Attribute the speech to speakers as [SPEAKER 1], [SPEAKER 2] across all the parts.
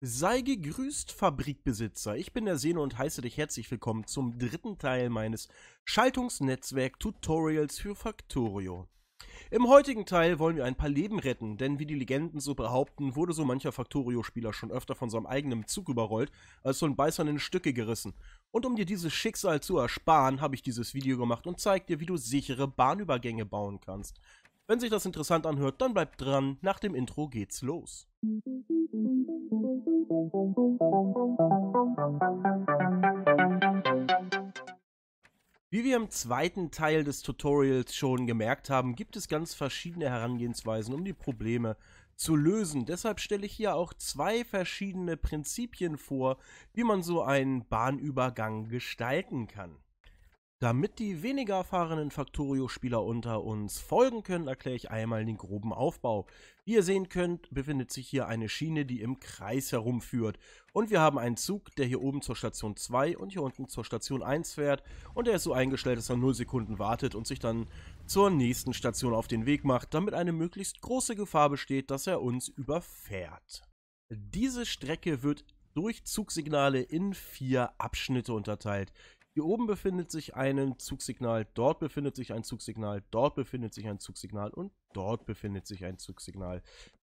[SPEAKER 1] Sei gegrüßt, Fabrikbesitzer. Ich bin der Seno und heiße dich herzlich willkommen zum dritten Teil meines Schaltungsnetzwerk-Tutorials für Factorio. Im heutigen Teil wollen wir ein paar Leben retten, denn wie die Legenden so behaupten, wurde so mancher Factorio-Spieler schon öfter von seinem eigenen Zug überrollt, als so ein Beißer in Stücke gerissen. Und um dir dieses Schicksal zu ersparen, habe ich dieses Video gemacht und zeige dir, wie du sichere Bahnübergänge bauen kannst. Wenn sich das interessant anhört, dann bleibt dran. Nach dem Intro geht's los. Wie wir im zweiten Teil des Tutorials schon gemerkt haben, gibt es ganz verschiedene Herangehensweisen, um die Probleme zu lösen. Deshalb stelle ich hier auch zwei verschiedene Prinzipien vor, wie man so einen Bahnübergang gestalten kann. Damit die weniger erfahrenen Factorio-Spieler unter uns folgen können, erkläre ich einmal den groben Aufbau. Wie ihr sehen könnt, befindet sich hier eine Schiene, die im Kreis herumführt. Und wir haben einen Zug, der hier oben zur Station 2 und hier unten zur Station 1 fährt. Und der ist so eingestellt, dass er 0 Sekunden wartet und sich dann zur nächsten Station auf den Weg macht, damit eine möglichst große Gefahr besteht, dass er uns überfährt. Diese Strecke wird durch Zugsignale in vier Abschnitte unterteilt. Hier oben befindet sich ein Zugsignal, dort befindet sich ein Zugsignal, dort befindet sich ein Zugsignal und dort befindet sich ein Zugsignal.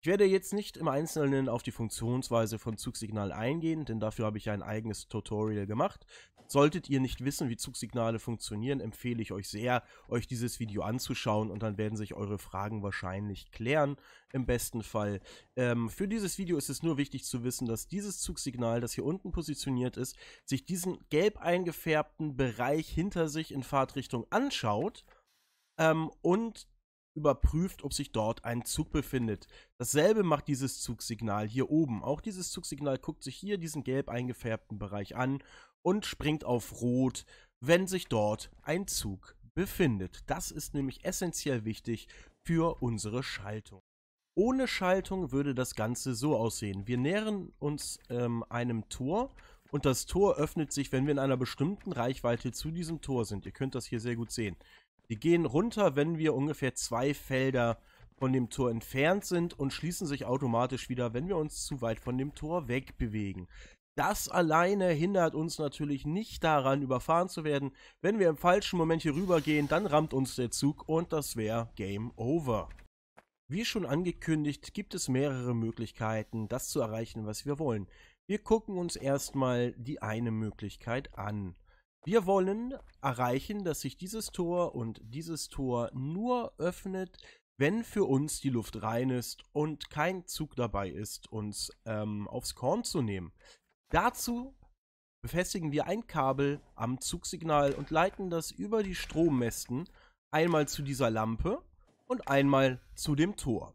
[SPEAKER 1] Ich werde jetzt nicht im Einzelnen auf die Funktionsweise von Zugsignal eingehen, denn dafür habe ich ein eigenes Tutorial gemacht. Solltet ihr nicht wissen, wie Zugsignale funktionieren, empfehle ich euch sehr, euch dieses Video anzuschauen und dann werden sich eure Fragen wahrscheinlich klären, im besten Fall. Ähm, für dieses Video ist es nur wichtig zu wissen, dass dieses Zugsignal, das hier unten positioniert ist, sich diesen gelb eingefärbten Bereich hinter sich in Fahrtrichtung anschaut ähm, und überprüft, ob sich dort ein Zug befindet. Dasselbe macht dieses Zugsignal hier oben. Auch dieses Zugsignal guckt sich hier diesen gelb eingefärbten Bereich an und springt auf Rot, wenn sich dort ein Zug befindet. Das ist nämlich essentiell wichtig für unsere Schaltung. Ohne Schaltung würde das Ganze so aussehen. Wir nähern uns ähm, einem Tor und das Tor öffnet sich, wenn wir in einer bestimmten Reichweite zu diesem Tor sind. Ihr könnt das hier sehr gut sehen. Die gehen runter, wenn wir ungefähr zwei Felder von dem Tor entfernt sind und schließen sich automatisch wieder, wenn wir uns zu weit von dem Tor wegbewegen. Das alleine hindert uns natürlich nicht daran, überfahren zu werden. Wenn wir im falschen Moment hier rübergehen, dann rammt uns der Zug und das wäre Game Over. Wie schon angekündigt, gibt es mehrere Möglichkeiten, das zu erreichen, was wir wollen. Wir gucken uns erstmal die eine Möglichkeit an. Wir wollen erreichen, dass sich dieses Tor und dieses Tor nur öffnet, wenn für uns die Luft rein ist und kein Zug dabei ist, uns ähm, aufs Korn zu nehmen. Dazu befestigen wir ein Kabel am Zugsignal und leiten das über die Strommästen einmal zu dieser Lampe und einmal zu dem Tor.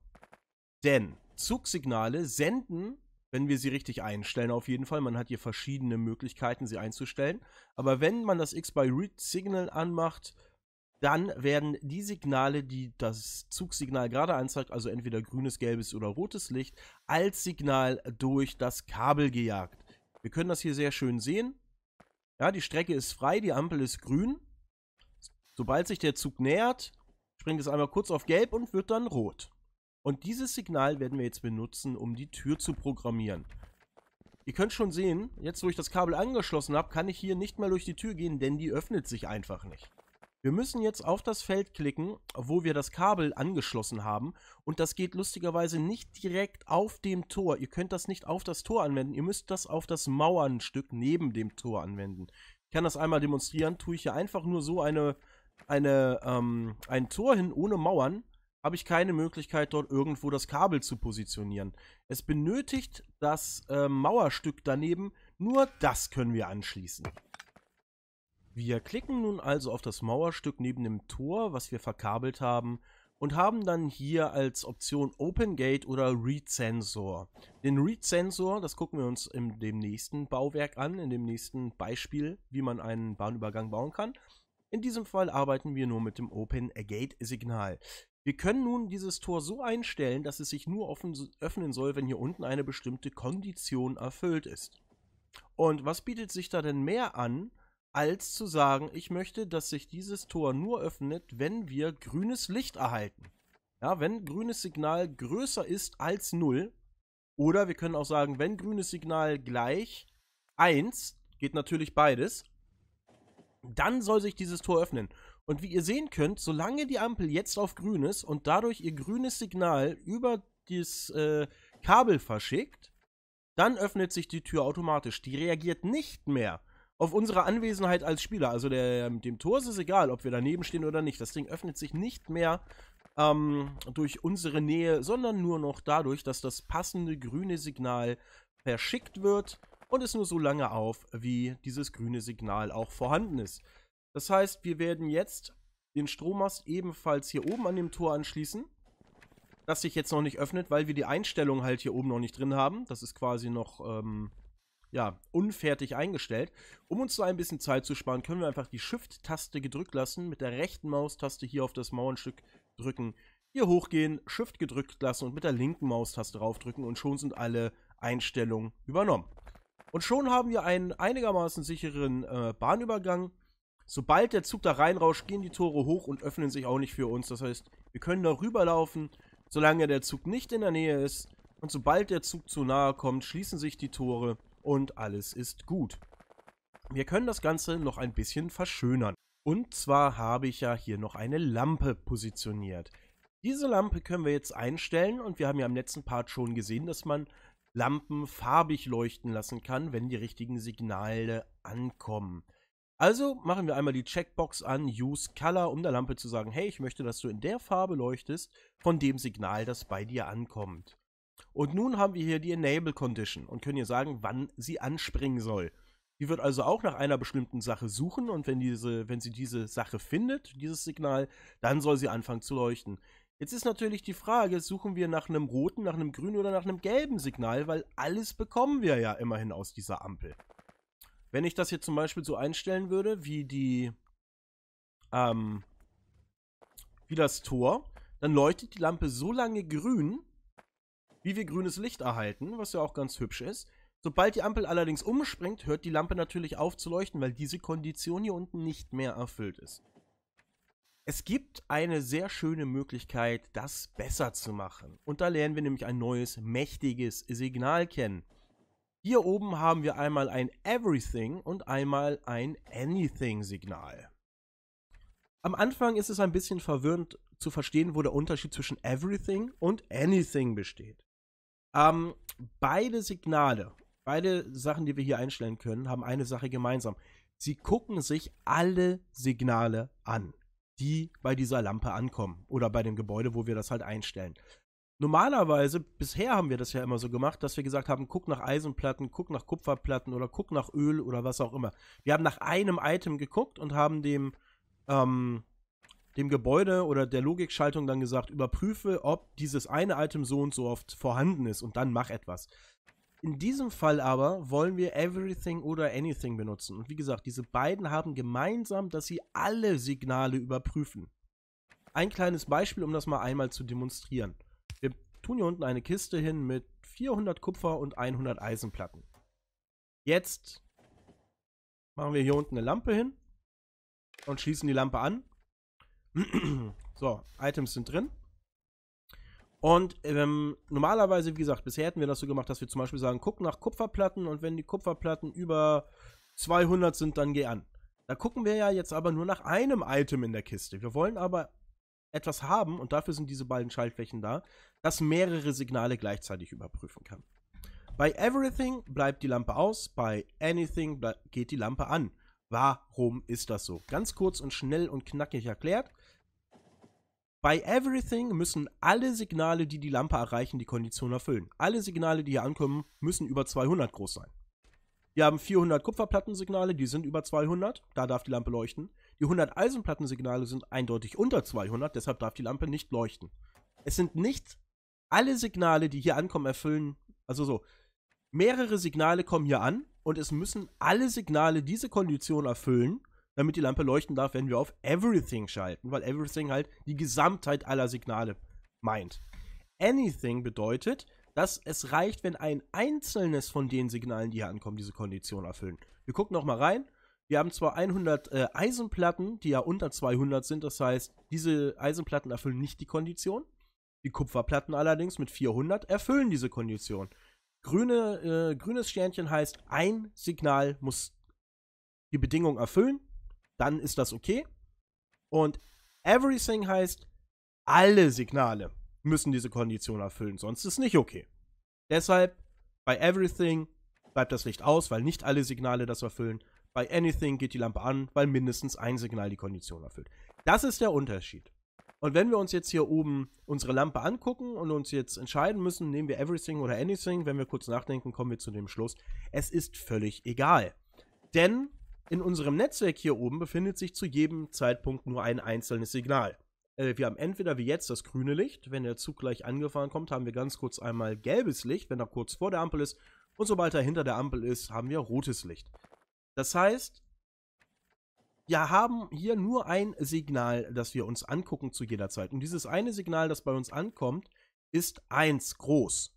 [SPEAKER 1] Denn Zugsignale senden wenn wir sie richtig einstellen, auf jeden Fall. Man hat hier verschiedene Möglichkeiten, sie einzustellen. Aber wenn man das X by Read Signal anmacht, dann werden die Signale, die das Zugsignal gerade anzeigt, also entweder grünes, gelbes oder rotes Licht, als Signal durch das Kabel gejagt. Wir können das hier sehr schön sehen. Ja, die Strecke ist frei, die Ampel ist grün. Sobald sich der Zug nähert, springt es einmal kurz auf gelb und wird dann rot. Und dieses Signal werden wir jetzt benutzen, um die Tür zu programmieren. Ihr könnt schon sehen, jetzt wo ich das Kabel angeschlossen habe, kann ich hier nicht mehr durch die Tür gehen, denn die öffnet sich einfach nicht. Wir müssen jetzt auf das Feld klicken, wo wir das Kabel angeschlossen haben und das geht lustigerweise nicht direkt auf dem Tor. Ihr könnt das nicht auf das Tor anwenden, ihr müsst das auf das Mauernstück neben dem Tor anwenden. Ich kann das einmal demonstrieren, tue ich hier einfach nur so eine, eine, ähm, ein Tor hin ohne Mauern habe ich keine Möglichkeit, dort irgendwo das Kabel zu positionieren. Es benötigt das äh, Mauerstück daneben, nur das können wir anschließen. Wir klicken nun also auf das Mauerstück neben dem Tor, was wir verkabelt haben, und haben dann hier als Option Open Gate oder Read Sensor. Den Read Sensor, das gucken wir uns in dem nächsten Bauwerk an, in dem nächsten Beispiel, wie man einen Bahnübergang bauen kann. In diesem Fall arbeiten wir nur mit dem Open Gate Signal. Wir können nun dieses Tor so einstellen, dass es sich nur offen, öffnen soll, wenn hier unten eine bestimmte Kondition erfüllt ist. Und was bietet sich da denn mehr an, als zu sagen, ich möchte, dass sich dieses Tor nur öffnet, wenn wir grünes Licht erhalten. Ja, wenn grünes Signal größer ist als 0. Oder wir können auch sagen, wenn grünes Signal gleich 1, geht natürlich beides, dann soll sich dieses Tor öffnen. Und wie ihr sehen könnt, solange die Ampel jetzt auf grün ist und dadurch ihr grünes Signal über das äh, Kabel verschickt, dann öffnet sich die Tür automatisch. Die reagiert nicht mehr auf unsere Anwesenheit als Spieler. Also der, ähm, dem Tor ist es egal, ob wir daneben stehen oder nicht. Das Ding öffnet sich nicht mehr ähm, durch unsere Nähe, sondern nur noch dadurch, dass das passende grüne Signal verschickt wird und ist nur so lange auf, wie dieses grüne Signal auch vorhanden ist. Das heißt, wir werden jetzt den Strommast ebenfalls hier oben an dem Tor anschließen. Das sich jetzt noch nicht öffnet, weil wir die Einstellung halt hier oben noch nicht drin haben. Das ist quasi noch ähm, ja, unfertig eingestellt. Um uns so ein bisschen Zeit zu sparen, können wir einfach die Shift-Taste gedrückt lassen, mit der rechten Maustaste hier auf das Mauernstück drücken, hier hochgehen, Shift gedrückt lassen und mit der linken Maustaste draufdrücken und schon sind alle Einstellungen übernommen. Und schon haben wir einen einigermaßen sicheren äh, Bahnübergang Sobald der Zug da reinrauscht, gehen die Tore hoch und öffnen sich auch nicht für uns. Das heißt, wir können da rüberlaufen, solange der Zug nicht in der Nähe ist. Und sobald der Zug zu nahe kommt, schließen sich die Tore und alles ist gut. Wir können das Ganze noch ein bisschen verschönern. Und zwar habe ich ja hier noch eine Lampe positioniert. Diese Lampe können wir jetzt einstellen und wir haben ja im letzten Part schon gesehen, dass man Lampen farbig leuchten lassen kann, wenn die richtigen Signale ankommen. Also machen wir einmal die Checkbox an Use Color, um der Lampe zu sagen, hey, ich möchte, dass du in der Farbe leuchtest, von dem Signal, das bei dir ankommt. Und nun haben wir hier die Enable Condition und können hier sagen, wann sie anspringen soll. Die wird also auch nach einer bestimmten Sache suchen und wenn, diese, wenn sie diese Sache findet, dieses Signal, dann soll sie anfangen zu leuchten. Jetzt ist natürlich die Frage, suchen wir nach einem roten, nach einem grünen oder nach einem gelben Signal, weil alles bekommen wir ja immerhin aus dieser Ampel. Wenn ich das jetzt zum Beispiel so einstellen würde, wie die, ähm, wie das Tor, dann leuchtet die Lampe so lange grün, wie wir grünes Licht erhalten, was ja auch ganz hübsch ist. Sobald die Ampel allerdings umspringt, hört die Lampe natürlich auf zu leuchten, weil diese Kondition hier unten nicht mehr erfüllt ist. Es gibt eine sehr schöne Möglichkeit, das besser zu machen. Und da lernen wir nämlich ein neues, mächtiges Signal kennen. Hier oben haben wir einmal ein Everything und einmal ein Anything-Signal. Am Anfang ist es ein bisschen verwirrend zu verstehen, wo der Unterschied zwischen Everything und Anything besteht. Ähm, beide Signale, beide Sachen, die wir hier einstellen können, haben eine Sache gemeinsam. Sie gucken sich alle Signale an, die bei dieser Lampe ankommen oder bei dem Gebäude, wo wir das halt einstellen normalerweise, bisher haben wir das ja immer so gemacht, dass wir gesagt haben, guck nach Eisenplatten, guck nach Kupferplatten oder guck nach Öl oder was auch immer. Wir haben nach einem Item geguckt und haben dem, ähm, dem Gebäude oder der Logikschaltung dann gesagt, überprüfe, ob dieses eine Item so und so oft vorhanden ist und dann mach etwas. In diesem Fall aber wollen wir Everything oder Anything benutzen. Und wie gesagt, diese beiden haben gemeinsam, dass sie alle Signale überprüfen. Ein kleines Beispiel, um das mal einmal zu demonstrieren tun hier unten eine Kiste hin mit 400 Kupfer und 100 Eisenplatten. Jetzt machen wir hier unten eine Lampe hin und schließen die Lampe an. so, Items sind drin. Und ähm, normalerweise, wie gesagt, bisher hätten wir das so gemacht, dass wir zum Beispiel sagen, guck nach Kupferplatten und wenn die Kupferplatten über 200 sind, dann geh an. Da gucken wir ja jetzt aber nur nach einem Item in der Kiste. Wir wollen aber etwas haben, und dafür sind diese beiden Schaltflächen da, das mehrere Signale gleichzeitig überprüfen kann. Bei Everything bleibt die Lampe aus, bei Anything geht die Lampe an. Warum ist das so? Ganz kurz und schnell und knackig erklärt. Bei Everything müssen alle Signale, die die Lampe erreichen, die Kondition erfüllen. Alle Signale, die hier ankommen, müssen über 200 groß sein. Wir haben 400 Kupferplattensignale, die sind über 200, da darf die Lampe leuchten. Die 100 Eisenplattensignale sind eindeutig unter 200, deshalb darf die Lampe nicht leuchten. Es sind nicht alle Signale, die hier ankommen, erfüllen, also so, mehrere Signale kommen hier an und es müssen alle Signale diese Kondition erfüllen, damit die Lampe leuchten darf, wenn wir auf Everything schalten, weil Everything halt die Gesamtheit aller Signale meint. Anything bedeutet, dass es reicht, wenn ein einzelnes von den Signalen, die hier ankommen, diese Kondition erfüllen. Wir gucken nochmal rein. Wir haben zwar 100 äh, Eisenplatten, die ja unter 200 sind, das heißt, diese Eisenplatten erfüllen nicht die Kondition. Die Kupferplatten allerdings mit 400 erfüllen diese Kondition. Grüne, äh, grünes Sternchen heißt, ein Signal muss die Bedingung erfüllen, dann ist das okay. Und everything heißt, alle Signale müssen diese Kondition erfüllen, sonst ist nicht okay. Deshalb bei everything bleibt das Licht aus, weil nicht alle Signale das erfüllen. Bei Anything geht die Lampe an, weil mindestens ein Signal die Kondition erfüllt. Das ist der Unterschied. Und wenn wir uns jetzt hier oben unsere Lampe angucken und uns jetzt entscheiden müssen, nehmen wir Everything oder Anything, wenn wir kurz nachdenken, kommen wir zu dem Schluss, es ist völlig egal. Denn in unserem Netzwerk hier oben befindet sich zu jedem Zeitpunkt nur ein einzelnes Signal. Äh, wir haben entweder wie jetzt das grüne Licht, wenn der Zug gleich angefahren kommt, haben wir ganz kurz einmal gelbes Licht, wenn er kurz vor der Ampel ist, und sobald er hinter der Ampel ist, haben wir rotes Licht. Das heißt, wir haben hier nur ein Signal, das wir uns angucken zu jeder Zeit. Und dieses eine Signal, das bei uns ankommt, ist 1 groß.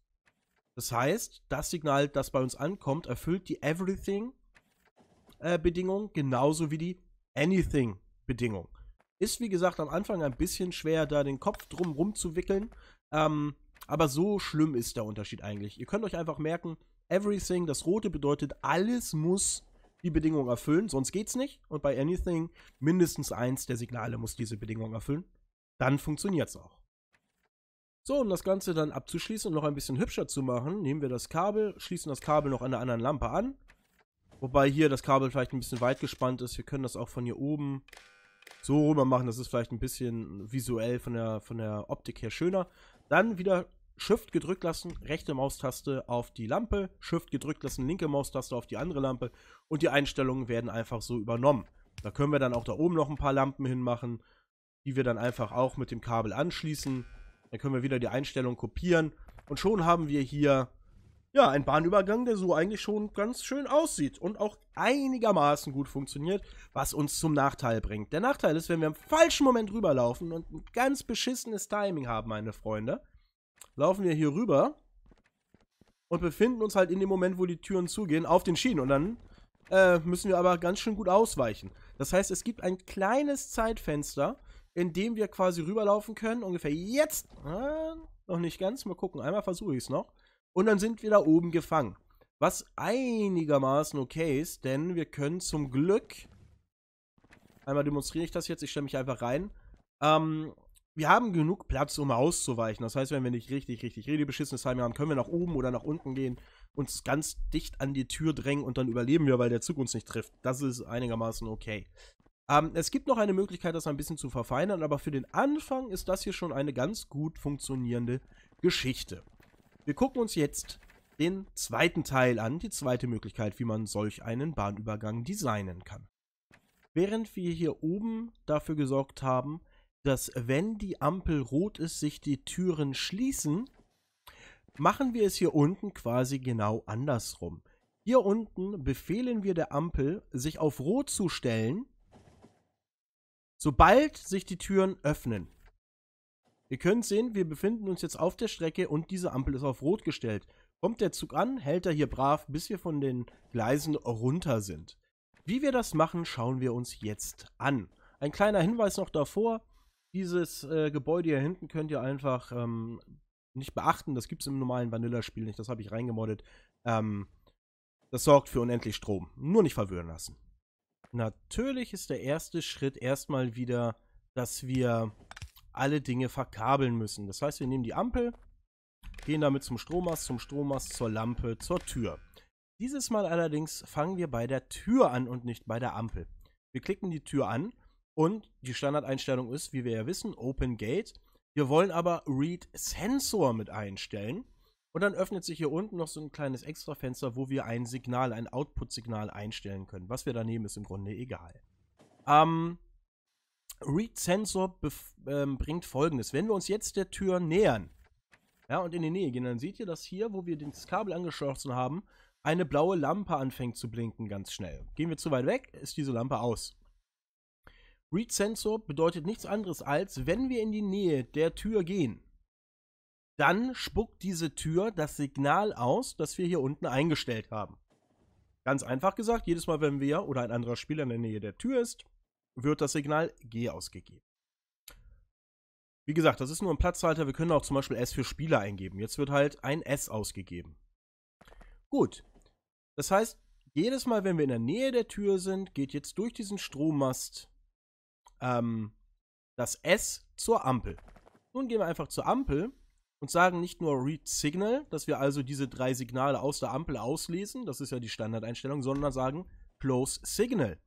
[SPEAKER 1] Das heißt, das Signal, das bei uns ankommt, erfüllt die Everything-Bedingung äh, genauso wie die Anything-Bedingung. Ist wie gesagt am Anfang ein bisschen schwer, da den Kopf drum rumzuwickeln. Ähm, aber so schlimm ist der Unterschied eigentlich. Ihr könnt euch einfach merken, Everything, das Rote bedeutet, alles muss die Bedingung erfüllen, sonst geht's nicht. Und bei Anything mindestens eins der Signale muss diese Bedingung erfüllen. Dann funktioniert's auch. So, um das Ganze dann abzuschließen und noch ein bisschen hübscher zu machen, nehmen wir das Kabel, schließen das Kabel noch an der anderen Lampe an. Wobei hier das Kabel vielleicht ein bisschen weit gespannt ist. Wir können das auch von hier oben so rüber machen. Das ist vielleicht ein bisschen visuell von der, von der Optik her schöner. Dann wieder Shift gedrückt lassen, rechte Maustaste auf die Lampe, Shift gedrückt lassen, linke Maustaste auf die andere Lampe und die Einstellungen werden einfach so übernommen. Da können wir dann auch da oben noch ein paar Lampen hinmachen, die wir dann einfach auch mit dem Kabel anschließen. Dann können wir wieder die Einstellung kopieren und schon haben wir hier ja, ein Bahnübergang, der so eigentlich schon ganz schön aussieht und auch einigermaßen gut funktioniert, was uns zum Nachteil bringt. Der Nachteil ist, wenn wir im falschen Moment rüberlaufen und ein ganz beschissenes Timing haben, meine Freunde, laufen wir hier rüber und befinden uns halt in dem Moment, wo die Türen zugehen, auf den Schienen. Und dann äh, müssen wir aber ganz schön gut ausweichen. Das heißt, es gibt ein kleines Zeitfenster, in dem wir quasi rüberlaufen können. Ungefähr jetzt. Ah, noch nicht ganz. Mal gucken. Einmal versuche ich es noch. Und dann sind wir da oben gefangen. Was einigermaßen okay ist, denn wir können zum Glück. Einmal demonstriere ich das jetzt. Ich stelle mich einfach rein. Ähm, wir haben genug Platz, um auszuweichen. Das heißt, wenn wir nicht richtig, richtig, richtig beschissenes Time haben, können wir nach oben oder nach unten gehen, uns ganz dicht an die Tür drängen und dann überleben wir, weil der Zug uns nicht trifft. Das ist einigermaßen okay. Ähm, es gibt noch eine Möglichkeit, das ein bisschen zu verfeinern, aber für den Anfang ist das hier schon eine ganz gut funktionierende Geschichte. Wir gucken uns jetzt den zweiten Teil an, die zweite Möglichkeit, wie man solch einen Bahnübergang designen kann. Während wir hier oben dafür gesorgt haben, dass wenn die Ampel rot ist, sich die Türen schließen, machen wir es hier unten quasi genau andersrum. Hier unten befehlen wir der Ampel, sich auf rot zu stellen, sobald sich die Türen öffnen. Ihr könnt sehen, wir befinden uns jetzt auf der Strecke und diese Ampel ist auf rot gestellt. Kommt der Zug an, hält er hier brav, bis wir von den Gleisen runter sind. Wie wir das machen, schauen wir uns jetzt an. Ein kleiner Hinweis noch davor, dieses äh, Gebäude hier hinten könnt ihr einfach ähm, nicht beachten. Das gibt es im normalen Vanilla-Spiel nicht. Das habe ich reingemoddet. Ähm, das sorgt für unendlich Strom. Nur nicht verwirren lassen. Natürlich ist der erste Schritt erstmal wieder, dass wir alle Dinge verkabeln müssen. Das heißt, wir nehmen die Ampel, gehen damit zum Strommast, zum Strommast, zur Lampe, zur Tür. Dieses Mal allerdings fangen wir bei der Tür an und nicht bei der Ampel. Wir klicken die Tür an und die Standardeinstellung ist, wie wir ja wissen, Open Gate. Wir wollen aber Read Sensor mit einstellen. Und dann öffnet sich hier unten noch so ein kleines Extrafenster, wo wir ein Signal, ein Output-Signal einstellen können. Was wir da nehmen, ist im Grunde egal. Ähm, Read Sensor ähm, bringt folgendes. Wenn wir uns jetzt der Tür nähern ja, und in die Nähe gehen, dann seht ihr, dass hier, wo wir das Kabel angeschlossen haben, eine blaue Lampe anfängt zu blinken ganz schnell. Gehen wir zu weit weg, ist diese Lampe aus. Read Sensor bedeutet nichts anderes als, wenn wir in die Nähe der Tür gehen, dann spuckt diese Tür das Signal aus, das wir hier unten eingestellt haben. Ganz einfach gesagt, jedes Mal, wenn wir oder ein anderer Spieler in der Nähe der Tür ist, wird das Signal G ausgegeben. Wie gesagt, das ist nur ein Platzhalter, wir können auch zum Beispiel S für Spieler eingeben. Jetzt wird halt ein S ausgegeben. Gut, das heißt, jedes Mal, wenn wir in der Nähe der Tür sind, geht jetzt durch diesen Strommast ähm, das S zur Ampel. Nun gehen wir einfach zur Ampel und sagen nicht nur Read Signal, dass wir also diese drei Signale aus der Ampel auslesen, das ist ja die Standardeinstellung, sondern sagen Close Signal.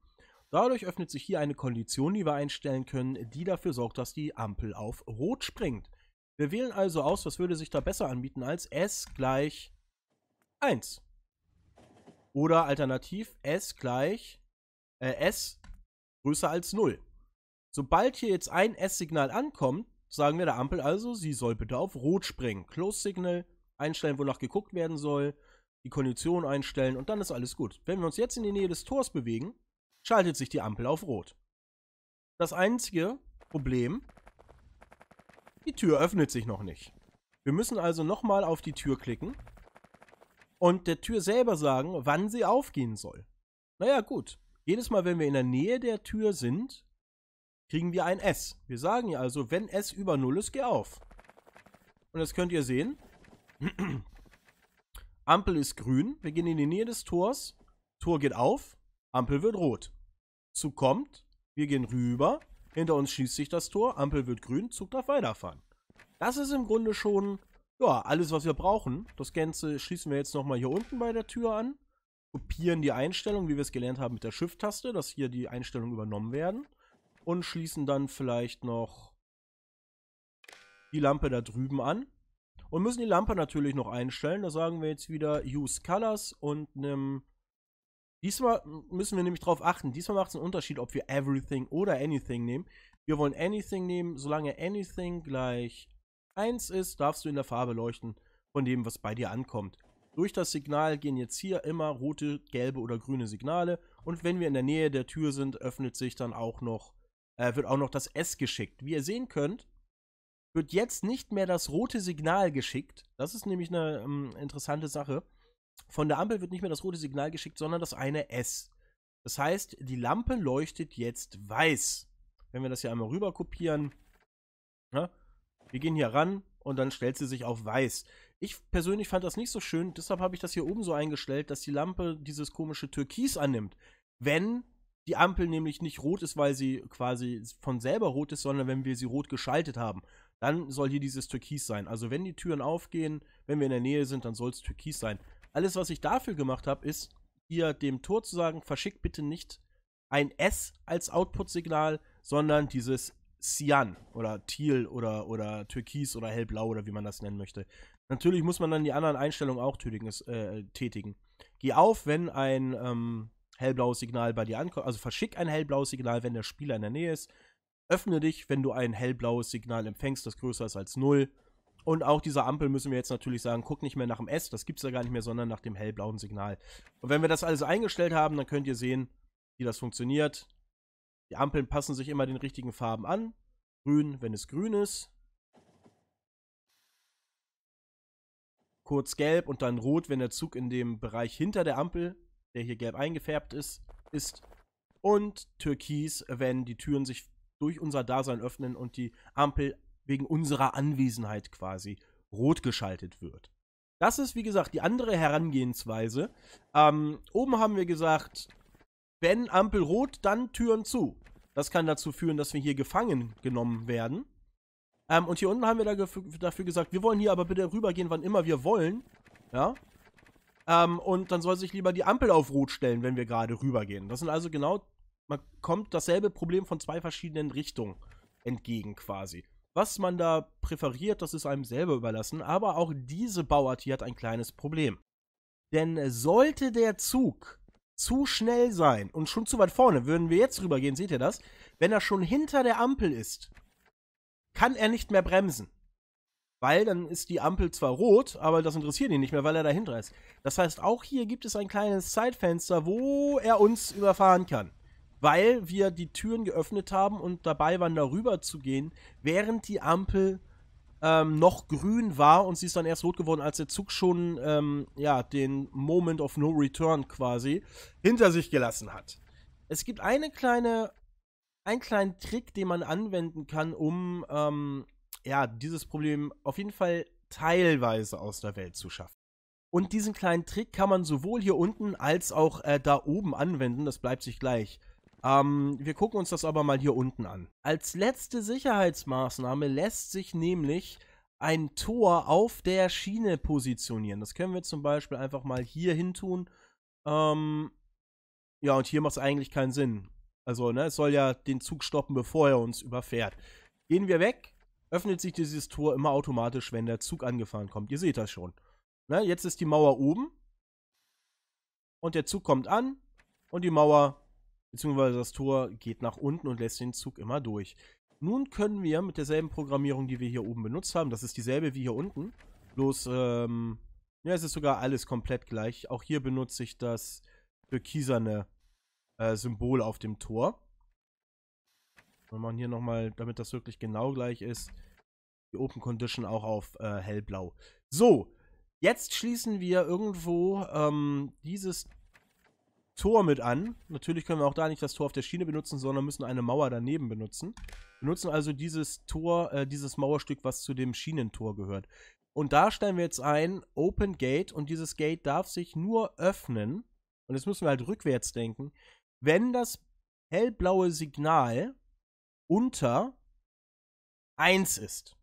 [SPEAKER 1] Dadurch öffnet sich hier eine Kondition, die wir einstellen können, die dafür sorgt, dass die Ampel auf Rot springt. Wir wählen also aus, was würde sich da besser anbieten als S gleich 1. Oder alternativ S gleich äh, S größer als 0. Sobald hier jetzt ein S-Signal ankommt, sagen wir der Ampel also, sie soll bitte auf Rot springen. Close-Signal, einstellen, wonach geguckt werden soll, die Kondition einstellen und dann ist alles gut. Wenn wir uns jetzt in die Nähe des Tors bewegen, schaltet sich die Ampel auf Rot. Das einzige Problem, die Tür öffnet sich noch nicht. Wir müssen also nochmal auf die Tür klicken und der Tür selber sagen, wann sie aufgehen soll. Naja, gut. Jedes Mal, wenn wir in der Nähe der Tür sind, kriegen wir ein S. Wir sagen ja also, wenn S über 0 ist, geh auf. Und das könnt ihr sehen. Ampel ist grün. Wir gehen in die Nähe des Tors. Tor geht auf. Ampel wird rot. Zug kommt. Wir gehen rüber. Hinter uns schließt sich das Tor. Ampel wird grün. Zug darf weiterfahren. Das ist im Grunde schon, ja, alles, was wir brauchen. Das Ganze schließen wir jetzt nochmal hier unten bei der Tür an. Kopieren die Einstellung, wie wir es gelernt haben mit der Shift-Taste, dass hier die Einstellungen übernommen werden und schließen dann vielleicht noch die Lampe da drüben an. Und müssen die Lampe natürlich noch einstellen. Da sagen wir jetzt wieder Use Colors und einem... Diesmal müssen wir nämlich darauf achten. Diesmal macht es einen Unterschied, ob wir Everything oder Anything nehmen. Wir wollen Anything nehmen. Solange Anything gleich 1 ist, darfst du in der Farbe leuchten von dem, was bei dir ankommt. Durch das Signal gehen jetzt hier immer rote, gelbe oder grüne Signale. Und wenn wir in der Nähe der Tür sind, öffnet sich dann auch noch äh, wird auch noch das S geschickt. Wie ihr sehen könnt, wird jetzt nicht mehr das rote Signal geschickt. Das ist nämlich eine ähm, interessante Sache. Von der Ampel wird nicht mehr das rote Signal geschickt, sondern das eine S. Das heißt, die Lampe leuchtet jetzt weiß. Wenn wir das hier einmal rüber kopieren, ja, ne? wir gehen hier ran und dann stellt sie sich auf weiß. Ich persönlich fand das nicht so schön, deshalb habe ich das hier oben so eingestellt, dass die Lampe dieses komische Türkis annimmt. Wenn die Ampel nämlich nicht rot ist, weil sie quasi von selber rot ist, sondern wenn wir sie rot geschaltet haben. Dann soll hier dieses Türkis sein. Also wenn die Türen aufgehen, wenn wir in der Nähe sind, dann soll es Türkis sein. Alles, was ich dafür gemacht habe, ist hier dem Tor zu sagen, verschickt bitte nicht ein S als Output-Signal, sondern dieses Cyan oder Teal oder, oder Türkis oder Hellblau oder wie man das nennen möchte. Natürlich muss man dann die anderen Einstellungen auch tätigen. Äh, tätigen. Geh auf, wenn ein, ähm, hellblaues Signal bei dir ankommt. Also verschick ein hellblaues Signal, wenn der Spieler in der Nähe ist. Öffne dich, wenn du ein hellblaues Signal empfängst, das größer ist als 0. Und auch dieser Ampel müssen wir jetzt natürlich sagen, guck nicht mehr nach dem S, das gibt es ja gar nicht mehr, sondern nach dem hellblauen Signal. Und wenn wir das alles eingestellt haben, dann könnt ihr sehen, wie das funktioniert. Die Ampeln passen sich immer den richtigen Farben an. Grün, wenn es grün ist. Kurz gelb und dann rot, wenn der Zug in dem Bereich hinter der Ampel der hier gelb eingefärbt ist, ist. Und türkis, wenn die Türen sich durch unser Dasein öffnen und die Ampel wegen unserer Anwesenheit quasi rot geschaltet wird. Das ist, wie gesagt, die andere Herangehensweise. Ähm, oben haben wir gesagt, wenn Ampel rot, dann Türen zu. Das kann dazu führen, dass wir hier gefangen genommen werden. Ähm, und hier unten haben wir dafür gesagt, wir wollen hier aber bitte rübergehen, wann immer wir wollen. Ja, ähm, und dann soll sich lieber die Ampel auf Rot stellen, wenn wir gerade rübergehen. Das sind also genau, man kommt dasselbe Problem von zwei verschiedenen Richtungen entgegen quasi. Was man da präferiert, das ist einem selber überlassen, aber auch diese Bauart hier hat ein kleines Problem. Denn sollte der Zug zu schnell sein und schon zu weit vorne, würden wir jetzt rübergehen, seht ihr das? Wenn er schon hinter der Ampel ist, kann er nicht mehr bremsen weil dann ist die Ampel zwar rot, aber das interessiert ihn nicht mehr, weil er dahinter ist. Das heißt, auch hier gibt es ein kleines Zeitfenster, wo er uns überfahren kann, weil wir die Türen geöffnet haben und dabei waren, darüber zu gehen, während die Ampel ähm, noch grün war und sie ist dann erst rot geworden, als der Zug schon ähm, ja, den Moment of No Return quasi hinter sich gelassen hat. Es gibt eine kleine, einen kleinen Trick, den man anwenden kann, um ähm, ja, dieses Problem auf jeden Fall teilweise aus der Welt zu schaffen. Und diesen kleinen Trick kann man sowohl hier unten als auch äh, da oben anwenden, das bleibt sich gleich. Ähm, wir gucken uns das aber mal hier unten an. Als letzte Sicherheitsmaßnahme lässt sich nämlich ein Tor auf der Schiene positionieren. Das können wir zum Beispiel einfach mal hier hin tun. Ähm, ja, und hier macht es eigentlich keinen Sinn. Also, ne, es soll ja den Zug stoppen, bevor er uns überfährt. Gehen wir weg, öffnet sich dieses Tor immer automatisch, wenn der Zug angefahren kommt. Ihr seht das schon. Ne? Jetzt ist die Mauer oben und der Zug kommt an und die Mauer beziehungsweise das Tor geht nach unten und lässt den Zug immer durch. Nun können wir mit derselben Programmierung, die wir hier oben benutzt haben, das ist dieselbe wie hier unten, bloß, ähm, ja, es ist sogar alles komplett gleich. Auch hier benutze ich das türkiserne äh, Symbol auf dem Tor. Wir machen hier nochmal, damit das wirklich genau gleich ist, die Open Condition auch auf äh, hellblau. So, jetzt schließen wir irgendwo ähm, dieses Tor mit an. Natürlich können wir auch da nicht das Tor auf der Schiene benutzen, sondern müssen eine Mauer daneben benutzen. Wir nutzen also dieses Tor, äh, dieses Mauerstück, was zu dem Schienentor gehört. Und da stellen wir jetzt ein Open Gate und dieses Gate darf sich nur öffnen. Und jetzt müssen wir halt rückwärts denken. Wenn das hellblaue Signal unter 1 ist.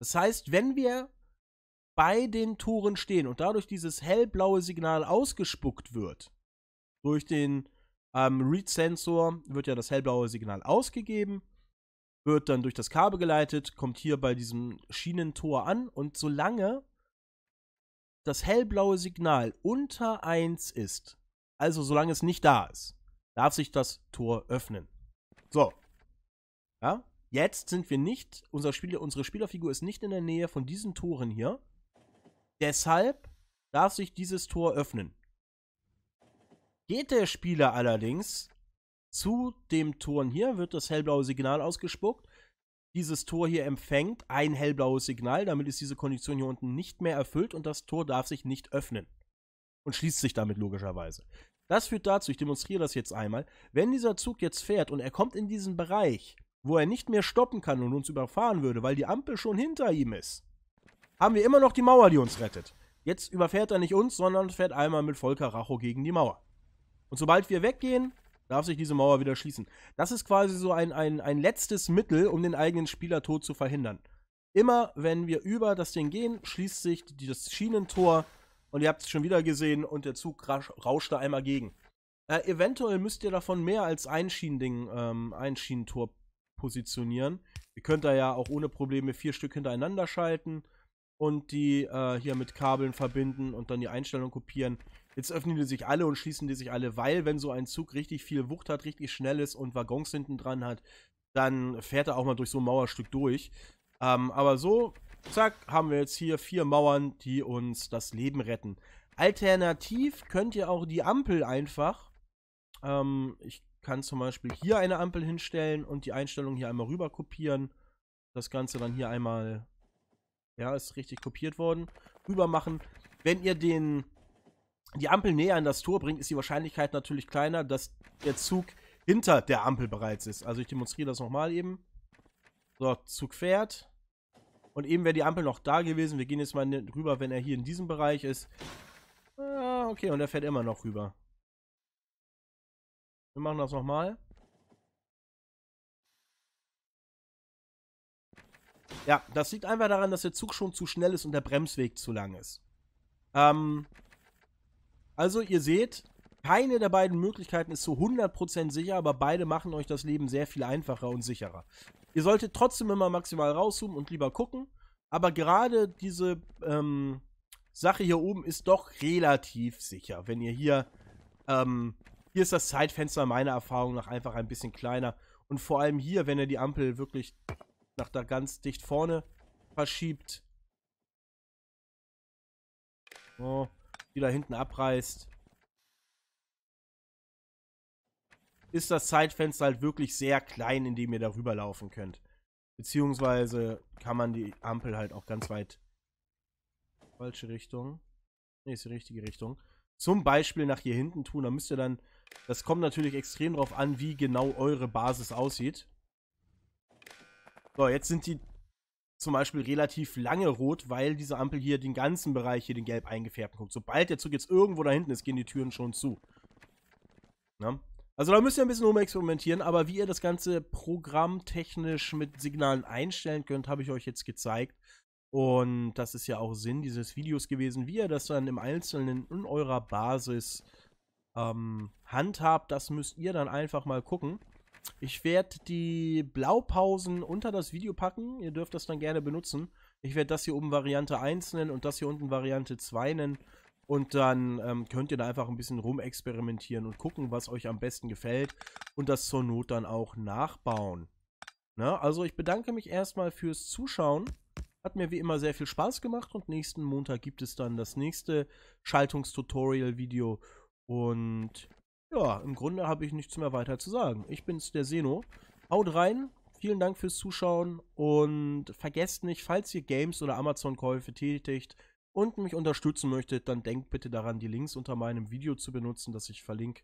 [SPEAKER 1] Das heißt, wenn wir bei den Toren stehen und dadurch dieses hellblaue Signal ausgespuckt wird, durch den ähm, Read-Sensor wird ja das hellblaue Signal ausgegeben, wird dann durch das Kabel geleitet, kommt hier bei diesem Schienentor an und solange das hellblaue Signal unter 1 ist, also solange es nicht da ist, darf sich das Tor öffnen. So, ja? Jetzt sind wir nicht, unser Spieler, unsere Spielerfigur ist nicht in der Nähe von diesen Toren hier. Deshalb darf sich dieses Tor öffnen. Geht der Spieler allerdings zu dem Tor hier, wird das hellblaue Signal ausgespuckt. Dieses Tor hier empfängt ein hellblaues Signal, damit ist diese Kondition hier unten nicht mehr erfüllt und das Tor darf sich nicht öffnen. Und schließt sich damit logischerweise. Das führt dazu, ich demonstriere das jetzt einmal, wenn dieser Zug jetzt fährt und er kommt in diesen Bereich, wo er nicht mehr stoppen kann und uns überfahren würde, weil die Ampel schon hinter ihm ist, haben wir immer noch die Mauer, die uns rettet. Jetzt überfährt er nicht uns, sondern fährt einmal mit Volker Racho gegen die Mauer. Und sobald wir weggehen, darf sich diese Mauer wieder schließen. Das ist quasi so ein, ein, ein letztes Mittel, um den eigenen Spielertod zu verhindern. Immer wenn wir über das Ding gehen, schließt sich das Schienentor und ihr habt es schon wieder gesehen und der Zug rasch, rauscht da einmal gegen. Äh, eventuell müsst ihr davon mehr als ein Schienending, ähm, ein Schienentor positionieren. Ihr könnt da ja auch ohne Probleme vier Stück hintereinander schalten und die äh, hier mit Kabeln verbinden und dann die Einstellung kopieren. Jetzt öffnen die sich alle und schließen die sich alle, weil wenn so ein Zug richtig viel Wucht hat, richtig schnell ist und Waggons hinten dran hat, dann fährt er auch mal durch so ein Mauerstück durch. Ähm, aber so, zack, haben wir jetzt hier vier Mauern, die uns das Leben retten. Alternativ könnt ihr auch die Ampel einfach, ähm, ich kann zum Beispiel hier eine Ampel hinstellen und die Einstellung hier einmal rüber kopieren. Das Ganze dann hier einmal, ja, ist richtig kopiert worden, rüber machen. Wenn ihr den, die Ampel näher an das Tor bringt, ist die Wahrscheinlichkeit natürlich kleiner, dass der Zug hinter der Ampel bereits ist. Also ich demonstriere das nochmal eben. So, Zug fährt. Und eben wäre die Ampel noch da gewesen. Wir gehen jetzt mal rüber, wenn er hier in diesem Bereich ist. Ah, okay, und er fährt immer noch rüber. Wir machen das nochmal. Ja, das liegt einfach daran, dass der Zug schon zu schnell ist und der Bremsweg zu lang ist. Ähm, also ihr seht, keine der beiden Möglichkeiten ist zu 100% sicher, aber beide machen euch das Leben sehr viel einfacher und sicherer. Ihr solltet trotzdem immer maximal rauszoomen und lieber gucken, aber gerade diese ähm, Sache hier oben ist doch relativ sicher. Wenn ihr hier ähm, hier ist das Zeitfenster meiner Erfahrung nach einfach ein bisschen kleiner. Und vor allem hier, wenn er die Ampel wirklich nach da ganz dicht vorne verschiebt. So, die da hinten abreißt. Ist das Zeitfenster halt wirklich sehr klein, in dem ihr darüber laufen könnt. Beziehungsweise kann man die Ampel halt auch ganz weit... Falsche Richtung. Nee, ist die richtige Richtung. Zum Beispiel nach hier hinten tun. Da müsst ihr dann das kommt natürlich extrem drauf an, wie genau eure Basis aussieht. So, jetzt sind die zum Beispiel relativ lange rot, weil diese Ampel hier den ganzen Bereich hier den gelb eingefärbt guckt. Sobald der Zug jetzt irgendwo da hinten ist, gehen die Türen schon zu. Na? Also da müsst ihr ein bisschen rumexperimentieren, aber wie ihr das ganze programmtechnisch mit Signalen einstellen könnt, habe ich euch jetzt gezeigt. Und das ist ja auch Sinn dieses Videos gewesen, wie ihr das dann im Einzelnen in eurer Basis äh, ähm, handhabt, das müsst ihr dann einfach mal gucken. Ich werde die Blaupausen unter das Video packen. Ihr dürft das dann gerne benutzen. Ich werde das hier oben Variante 1 nennen und das hier unten Variante 2 nennen. Und dann ähm, könnt ihr da einfach ein bisschen rumexperimentieren und gucken, was euch am besten gefällt. Und das zur Not dann auch nachbauen. Na, ne? also ich bedanke mich erstmal fürs Zuschauen. Hat mir wie immer sehr viel Spaß gemacht und nächsten Montag gibt es dann das nächste Schaltungstutorial-Video und ja, im Grunde habe ich nichts mehr weiter zu sagen. Ich bin's, der Seno. Haut rein, vielen Dank fürs Zuschauen und vergesst nicht, falls ihr Games oder Amazon-Käufe tätigt und mich unterstützen möchtet, dann denkt bitte daran, die Links unter meinem Video zu benutzen, das ich verlinke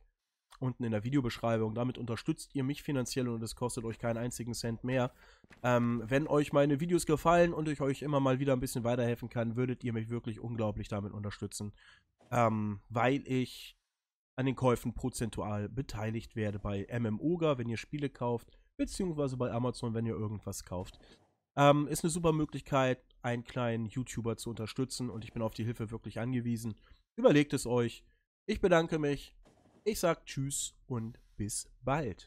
[SPEAKER 1] unten in der Videobeschreibung. Damit unterstützt ihr mich finanziell und es kostet euch keinen einzigen Cent mehr. Ähm, wenn euch meine Videos gefallen und ich euch immer mal wieder ein bisschen weiterhelfen kann, würdet ihr mich wirklich unglaublich damit unterstützen. Ähm, weil ich an den Käufen prozentual beteiligt werde bei MMOGA, wenn ihr Spiele kauft, beziehungsweise bei Amazon, wenn ihr irgendwas kauft. Ähm, ist eine super Möglichkeit, einen kleinen YouTuber zu unterstützen und ich bin auf die Hilfe wirklich angewiesen. Überlegt es euch. Ich bedanke mich. Ich sage Tschüss und bis bald.